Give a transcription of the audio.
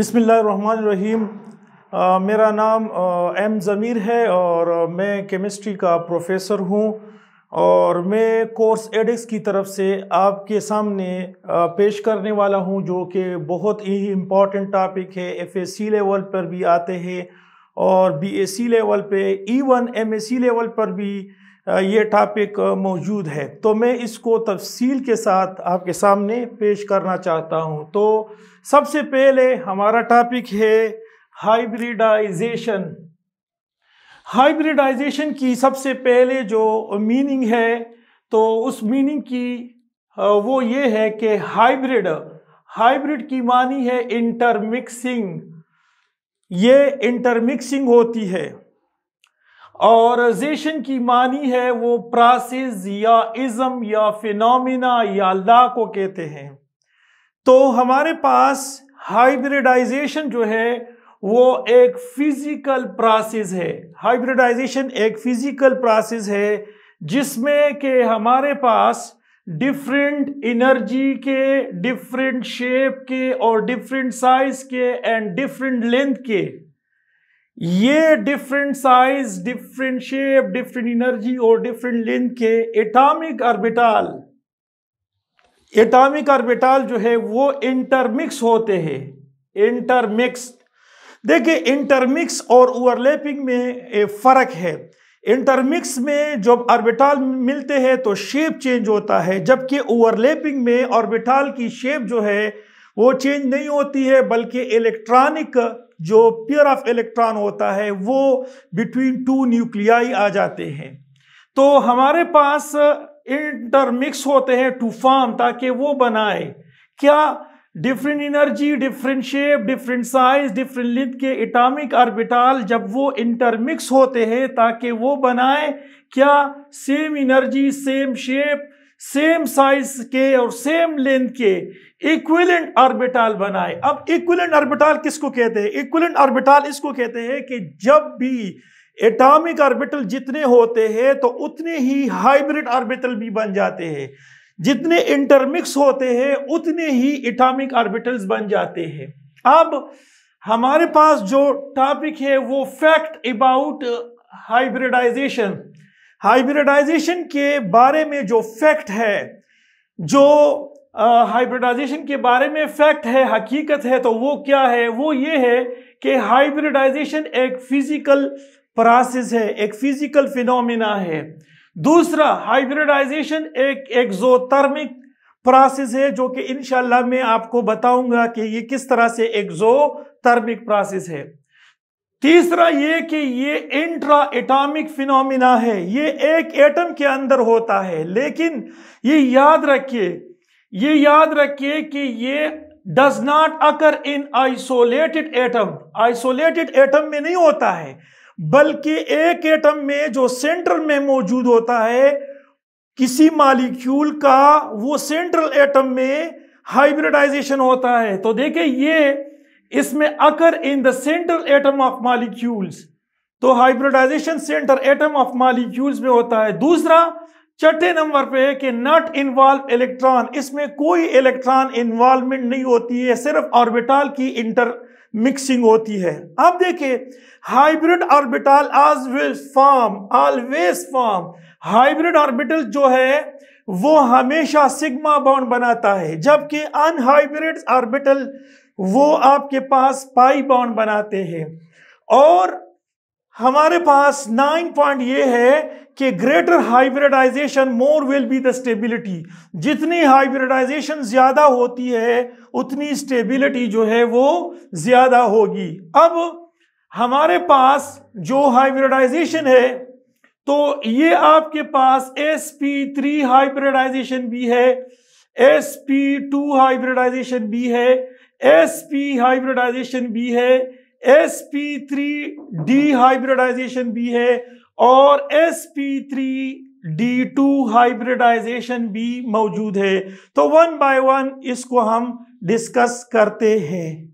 बिसमीम मेरा नाम एम ज़मीर है और मैं केमिस्ट्री का प्रोफेसर हूँ और मैं कोर्स एडिक्स की तरफ से आपके सामने पेश करने वाला हूं जो कि बहुत ही इम्पॉर्टेंट टॉपिक है एफ सी लेवल पर भी आते हैं और बी सी लेवल पे even MSc M C level पर भी ये टॉपिक मौजूद है तो मैं इसको तफसील के साथ आपके सामने पेश करना चाहता हूँ तो सबसे पहले हमारा टॉपिक है हाइब्रिडाइजेशन हाइब्रिडाइजेशन की सबसे पहले जो मीनिंग है तो उस मीनिंग की वो ये है कि हाइब्रिड हाइब्रिड की मानी है इंटरमिक्सिंग ये इंटरमिक्सिंग होती है औरजेशन की मानी है वो प्रासेस या इज़म या फिनोमिना या ला को कहते हैं तो हमारे पास हाइब्रिडाइजेशन जो है वो एक फिजिकल प्रोसेस है हाइब्रिडाइजेशन एक फिजिकल प्रोसेस है जिसमें के हमारे पास डिफरेंट एनर्जी के डिफरेंट शेप के और डिफरेंट साइज के एंड डिफरेंट लेंथ के ये different size different shape different energy और डिफरेंट लेंथ के एटॉमिक ऑर्बिटल एटॉमिक ऑर्बिटल जो है वो इंटरमिक्स होते हैं इंटरमिक्स देखिए इंटरमिक्स और ओवरलैपिंग में फर्क है इंटरमिक्स में जब ऑर्बिटल मिलते हैं तो शेप चेंज होता है जबकि ओवरलैपिंग में ऑर्बिटल की शेप जो है वो चेंज नहीं होती है बल्कि इलेक्ट्रॉनिक जो पेयर ऑफ इलेक्ट्रॉन होता है वो बिटवीन टू न्यूक्लियाई आ जाते हैं तो हमारे पास इंटरमिक्स होते हैं टू फॉर्म ताकि वो बनाए क्या different energy different shape different size different length के एटॉमिक ऑर्बिटल जब वो इंटरमिक्स होते हैं ताकि वो बनाए क्या same energy same shape same size के और सेम लेंथ के इक्विलेंट ऑर्बिटाल बनाए अब इक्विलेंट ऑर्बिटाल किसको कहते हैं इक्विलेंट ऑर्बिटाल इसको कहते हैं कि जब भी एटॉमिक ऑर्बिटल जितने होते हैं तो उतने ही हाइब्रिड ऑर्बिटल भी बन जाते हैं जितने इंटरमिक्स होते हैं उतने ही एटॉमिक ऑर्बिटल्स बन जाते हैं अब हमारे पास जो टॉपिक है वो फैक्ट अबाउट हाइब्रिडाइजेशन हाइब्रिडाइजेशन के बारे में जो फैक्ट है जो हाइब्रिडाइजेशन के बारे में फैक्ट है हकीकत है तो वो क्या है वो ये है कि हाइब्रिडाइजेशन एक फिजिकल प्रोसेस है एक फिजिकल फिनोमिना है दूसरा हाइब्रिडाइजेशन एक एक्जोथर्मिक प्रोसेस है जो कि इनशाला मैं आपको बताऊंगा कि ये किस तरह से एक्जोथर्मिक प्रोसेस है तीसरा ये कि ये इंट्रा एटॉमिक फिनोमिना है ये एक एटम के अंदर होता है लेकिन ये याद रखिए ये याद रखिए कि ये does not occur in isolated atom isolated atom में नहीं होता है बल्कि एक एटम में जो सेंट्रल में मौजूद होता है किसी मालिक्यूल का वो सेंट्रल एटम में हाइब्रिडाइजेशन होता है तो देखिए ये इसमें occur in the central atom of molecules तो hybridisation centre atom of molecules में होता है दूसरा छठे नंबर पे है कि नॉट इन्वॉल्व इलेक्ट्रॉन इसमें कोई इलेक्ट्रॉन इन्वॉल्वमेंट नहीं होती है सिर्फ ऑर्बिटल की इंटर मिक्सिंग होती है अब देखिए hybrid orbital will form always form hybrid orbital जो है वो हमेशा सिग्मा बाउंड बनाता है जबकि अनहाइब्रिड ऑर्बिटल वो आपके पास पाई बॉन्ड बनाते हैं और हमारे पास नाइन पॉइंट ये है कि greater hybridisation more will be the stability जितनी हाइब्रिडाइजेशन ज्यादा होती है उतनी स्टेबिलिटी जो है वो ज्यादा होगी अब हमारे पास जो हाइब्रिडाइजेशन है तो ये आपके पास एस पी थ्री हाइब्रिडाइजेशन भी है एस पी टू हाइब्रिडाइजेशन भी है एस पी हाइब्रिडाइजेशन बी है S P three D hybridisation बी है और S P three D two hybridisation भी मौजूद है तो वन बाय वन इसको हम डिस्कस करते हैं